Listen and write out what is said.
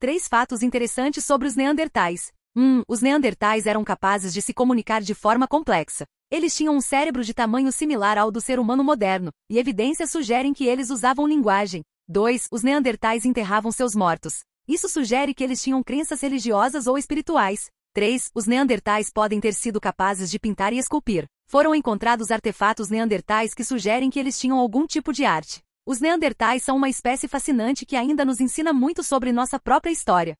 Três fatos interessantes sobre os Neandertais. 1. Um, os Neandertais eram capazes de se comunicar de forma complexa. Eles tinham um cérebro de tamanho similar ao do ser humano moderno, e evidências sugerem que eles usavam linguagem. 2. Os Neandertais enterravam seus mortos. Isso sugere que eles tinham crenças religiosas ou espirituais. 3. Os Neandertais podem ter sido capazes de pintar e esculpir. Foram encontrados artefatos neandertais que sugerem que eles tinham algum tipo de arte. Os neandertais são uma espécie fascinante que ainda nos ensina muito sobre nossa própria história.